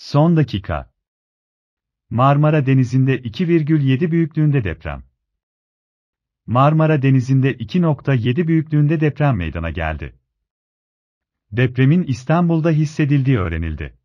Son dakika. Marmara Denizi'nde 2,7 büyüklüğünde deprem. Marmara Denizi'nde 2.7 büyüklüğünde deprem meydana geldi. Depremin İstanbul'da hissedildiği öğrenildi.